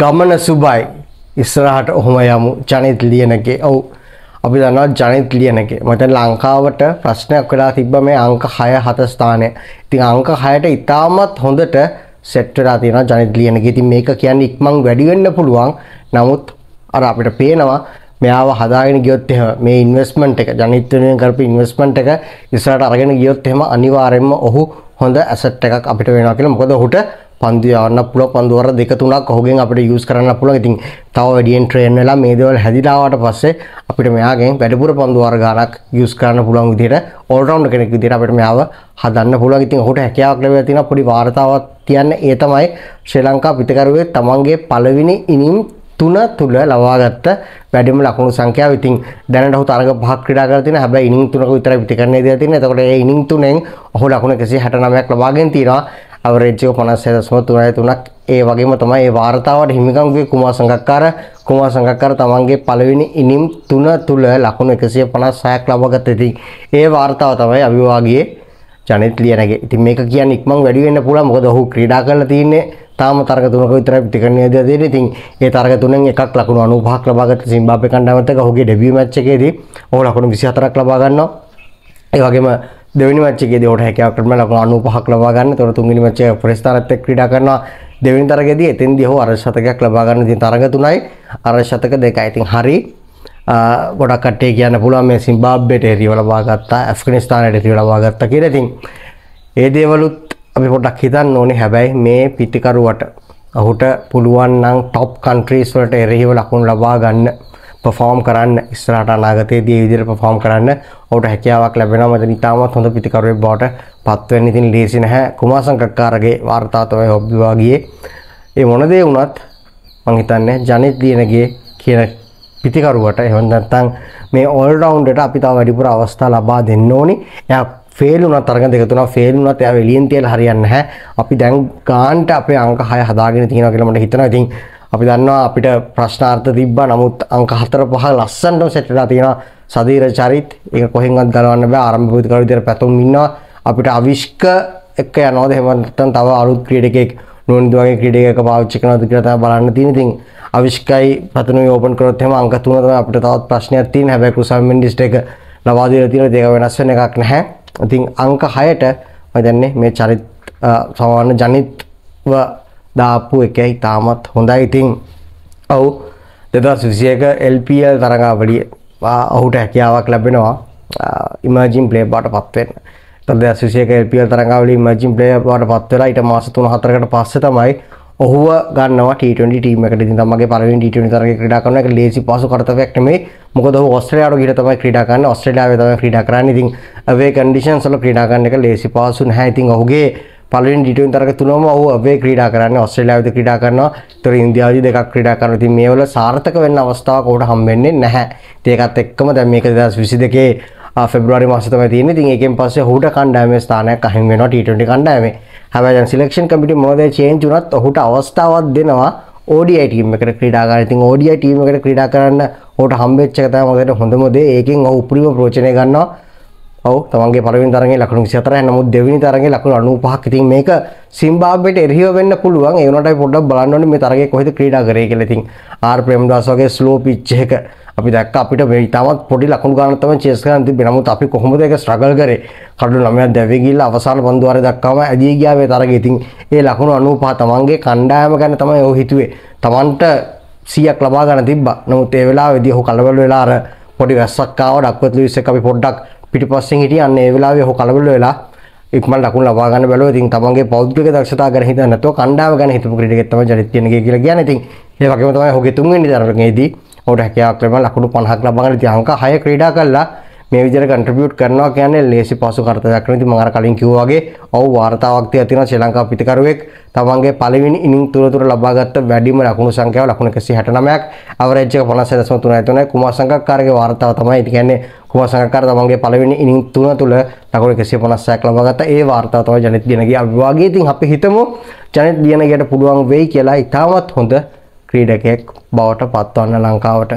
ගමන සුබයි ඉස්සරහට ඔහොම යමු ජනිත් ලියනගේ ඔවු අපි දන්නවා ජනිත් ලියනගේ මත ලංකාවට ප්‍රශ්නයක් වෙලා තිබ්බ මේ අංක හය හත ස්ථානය ඉතින් අංක හයට ඉතාමත් හොඳට සෙට්ටලා තියෙන ජනිත් ලියනගේ ඉතින් මේක කියන්නේ ඉක්මන් වැඩි වෙන්න පුළුවන් නමුත් අර අපිට පේනවා මෙයාව හදාගෙන ගියොත් එහෙම මේ ඉන්වෙස්ට්මන්ට් එක ජනිත් වෙනුවෙන් කරපු ඉන්වෙස්ට්මන්ට් එක ඉස්සරහට අරගෙන ගියොත් එහෙම අනිවාර්යයෙන්ම ඔහු හොඳ ඇසට් එකක් අපිට වෙනවා කියලා මොකද ඔහුට පන්දු යවන්න පුළුවන් පන්දුවර දෙක තුනක් ඔහුගෙන් අපිට යූස් කරන්න පුළුවන්. ඉතින් තව වැඩියෙන් ට්‍රේන් වෙලා මේ දේවල් හැදිලා ආවට පස්සේ අපිට මෙයාගෙන් වැඩිපුර පන්දුවර ගානක් යූස් කරන්න පුළුවන් විදිහට ඕල් රවුන්ඩර් කෙනෙක් විදිහට අපිට මෙයාව හදන්න පුළුවන්. ඉතින් ඔහුට හැකියාවක් ලැබිලා තියෙන පොඩි වාර්තාවක් තියන්න ඒ තමයි ශ්‍රී ලංකා පිටකරුවේ තමන්ගේ පළවෙනි ඉනිම් තුන තුළ ලවාගත්ත වැඩිම ලකුණු සංඛ්‍යාව. ඉතින් දැනට ඔහු තරඟ පහක් ක්‍රීඩා කරලා තිනවා. හැබැයි ඉනිං තුනක විතරයි පිටකරණය දීලා තින්නේ. එතකොට ඒ ඉනිං තුනෙන් ඔහු ලකුණු 169ක් ලබාගෙන තිනවා. අවරේජ්ජක පනස් හැදස්ම තුනයි තුනක් ඒ වගේම තමයි ඒ වාර්තාවට හිමිකම්ගේ කුමා සංගක්කාර කුමා සංගක්කාර තමන්ගේ පළවෙනි ඉනිම් තුන තුළ ලකුණු එකසිය පනස් සයක් ලබගතති ඒ වාර්තාව තමයි අභිවාගේ ජනිත් ලියනගේ ඉතින් මේක කියන්න ඉක්මන් වැඩි වෙන්න පුළුවන් මොකද ඔහු ක්‍රීඩා කරලා තින්නේ තාම තර්ක තුනක විතරයි පිටිකන්නේ දෙන්නේ ඉතින් ඒ තර්ක තුනෙන් එකක් ලකුණු 95ක් ලබාගත්ත සිම්බාබ්වේ කණ්ඩායමත් එක්ක ඔහුගේ ඩෙබියු මැච් එකේදී ඔහු ලකුණු 24ක් ලබා ගන්නවා ඒ වගේම දෙවනි මච්චකේද ට හැකවටම ලබ අනු පහක් ලබාගන්න තොර තුන්ගනි මච්චය ප්‍රස්ථාරත්ත ක්‍රඩා කරනවා දෙවනි තරගෙදී එතන්දි හෝ අරශතකයක් ලබාගන්න ති තරග තුනයි අරශතක දෙක ඉතින් හරි ගොඩක් කටේ කියන්න පුළුවන් මේ සිම්බාබ්බෙට එරිව ලබාගත්තා ඇෆ්ගනිස්ථානයට එරිව ලබාගත්තා කියලා ඉතින් ඒ දේවලුත් අපි පොඩක් හිතන්න ඕනේ හැබැයි මේ පිටිකරුවට ඔහුට පුළුවන් නම් ටොප් කන්ට්‍රීස් වලට එරෙහිව ලකුණු ලබා ගන්න පෆෝම් කරන්න ඉස්සරහට අනාගතයේදී ඒ විදිහට පෆෝම් කරන්න ඔහුට හැකියාවක් ලැබෙනවා මෙතන ඉතාමත් හොඳ පිතිකරුවෙක් බවට පත් වෙන්න ඉතින් ලේසි නැහැ කුමාසංකක්කාරගේ වාර්තාව තමයි හොබ් විභාගයේ ඒ මොන දේ වුණත් මං හිතන්නේ ජනිත් දියනගේ කියන පිතිකරුවට එහෙම නැත්නම් මේ ඕල් රවුන්ඩරට අපි තව වැඩිපුර අවස්ථා ලබා දෙන්න ඕනි. එයා ෆේල් වුණා තරග දෙක තුනක් ෆේල් වුණා එයා එළියෙන් තියලා හරියන්නේ නැහැ. අපි දැන් ගාන්ට අපේ අංක 6 හදාගෙන තියෙනවා කියලා මට හිතෙනවා. ඉතින් අපි දන්නවා අපිට ප්‍රශ්නාර්ථ තිබ්බා නමුත් අංක 4 5 ලස්සනටම සෙට් වෙලා තියෙනවා සදීර චරිත් ඒක කොහෙන්වත් ගලවන්න බෑ ආරම්භ පුදුකරු විදියට පැතුම් ඉන්නවා අපිට අවිෂ්ක එක්ක යනවාද එහෙම නැත්නම් තව අලුත් ක්‍රීඩකෙක් නොනිදු වගේ ක්‍රීඩකයක පාවිච්චි කරනවාද කියලා තමයි බලන්න තියෙන්නේ ඉතින් අවිෂ්කයි පතනුයි ඕපන් කරොත් එහෙම අංක 3 තමයි අපිට තවත් ප්‍රශ්නයක් තියෙන හැබැයි කුසල් මෙන්ඩිස්ට එක ලබා දීලා තියෙන ඒක වෙනස් වෙන එකක් නැහැ ඉතින් අංක 6ට මම දන්නේ මේ චරිත් සමාන ජනිත්ව දාපු එකයි තාමත් හොඳයි ඉතින් ඔව් දෙදස් විසියක එල්පල් තරඟාවලිය ඔහුට හැකියාවක් ලැබෙනවා ඉමර්ජිම් ප්ලේ බාට පත්වෙන්න තද සිසියක එල්පල් තරඟාවලි මර්ජිම් ප්ලේ බාට පත්වෙලා ඊට මාස තුන හතරකට පස්සේ තමයි ඔහුව ගන්නවා ට ටීම එකට තමගේ පරවෙන් ට තර ක්‍රඩා කරන එක ලේසි පසු කරතවයක් මේ මොකද ඔස්ට්‍රයාඩු ගට තමයි ක්‍රඩාකන්න ඔස්ට්‍රඩාව තම ක්‍රඩා කරන්න ඉතින් අවේ කඩිෂන් සල ක්‍රඩාකන්න එක ලේසි පාසුන් හැතින් ඔහුගේ පලින් ඩිටුවන් තරක තුනම ඔහු අපේ ක්‍රීඩා කරන්න ඔස්ට්‍රේලියාවද ක්‍රඩා කරනවා තොර ඉන්දියාවදි දෙකක් ක්‍රඩා කරන ති මේවල සාර්ථක වෙන්න අවස්ථාව කෝට හම්බෙන්නේ නැහැ ඒකත් එක්කම දැම් මේක දස් විසි දෙකේ ෆෙබරි මසතම තියන ති එකෙන් පස්ස හුට කණ්ඩෑම ස්ථානයක් අහිම වෙන ටට කණ්ඩෑම හැබැ සිලක්ෂන් කමිටි මොද චේන්චුනත් ඔහුට අවස්ථාවත් දෙනවා ඕඩිය ටීම එකට ක්‍රඩාගන්න ඉතින් ඕඩිය ටීම එකට ක්‍රඩා කරන්න හට හම්බෙච්චකතා මොදට හොඳමදේ ඒකින් ඔහු උපරිම ප්‍රෝචණය ගන්නවා ඔව තමන්ගේ පරවින් තරගේ ලකුණු සිතර නමුත් දෙවිනි තරගේ ලකුණු අනු පහක් ඉතින් මේක සිම්බාබ්වෙට එරහිව වෙන්න පුළුවන් ඒ වුණාට පොඩ්ඩක් බලන්න ඕනේ මේ තරගේ කොහෙද ක්‍රීඩා කරේ කියලා ඉතින් ආර් ප්‍රේමදාස් වගේ ස්ලෝ පිච් එක අපි දැක්ක අපිට මේ තාමත් පොඩි ලකුණු ගන්න තමයි චේස් කරන්න තිබ්බේ නමුත් අපි කොහොමද ඒක ස්ට්‍රගල් කරේ කඩු 9ක් දැවි ගිහිල්ලා අවසාන පන්දු වාරේ දක්වාම ඇදී ගියා මේ තරගේ ඉතින් ඒ ලකුණු 95 තමන්ගේ කණ්ඩායම ගැන තමයි ඔහු හිතුවේ තමන්ට 100ක් ලබා ගන්න තිබ්බා නමුත් ඒ වෙලාවේදී ඔහු කලබල වෙලා අර පොඩි වැස්සක් ආව ඩක්වත් ලුයිස් එක අපි පොඩ්ඩක් පිටිපස්සෙන් හිටිය අන්න ඒ වෙලාවේ ඔහු කලබල වෙලා ඉක්මන් ලකුණු ලබා ගන්න බැලුවා. ඉතින් තමන්ගේ පෞද්ගලික දක්ෂතා ගැන හිතන්නේ නැතුව කණ්ඩායම ගැන හිතපු ක්‍රීඩකයෙක් තමයි ජරිත් තියෙනගේ කියලා කියන්නේ. ඉතින් ඒ වගේම තමයි ඔහුගේ තුන්වෙනි තරඟයේදී ඔහුට හැකියාවක් ලැබෙන ලකුණු 50ක් ලබා ගන්න ඉතින් අංක 6 ක්‍රීඩා කළා. මේ විදිහට කන්ට්‍රිබියුට් කරනවා කියන්නේ ලේසි පහසු කාර්යයක් නෙවෙයි. මම අර කලින් කිව්වා වගේ ඔව් වාර්තාවක් තියලා තියෙනවා ශ්‍රී ලංකා පිටකරුවෙක් තමන්ගේ පළවෙනි ඉනිං තුර තුර ලබාගත් වැඩිම ලකුණු සංඛ්‍යාව ලකුණු 169ක් ඇවරේජ් එක 56.33යි. කුමාර සංගක්කාරගේ වාර්තාව තමයි. ඒ කියන්නේ කුමාර සංගක්කාර තමන්ගේ පළවෙනි ඉනිං තුන තුල ලකුණු 156ක් ලබාගත්ත ඒ වාර්තාව තමයි ජනිත් දියනගේ අභිවාගයේ. ඉතින් අපි හිතමු ජනිත් දියනගයට පුළුවන් වෙයි කියලා ඉතාමත් හොඳ ක්‍රීඩකයෙක් බවට පත්වන්න ලංකාවට.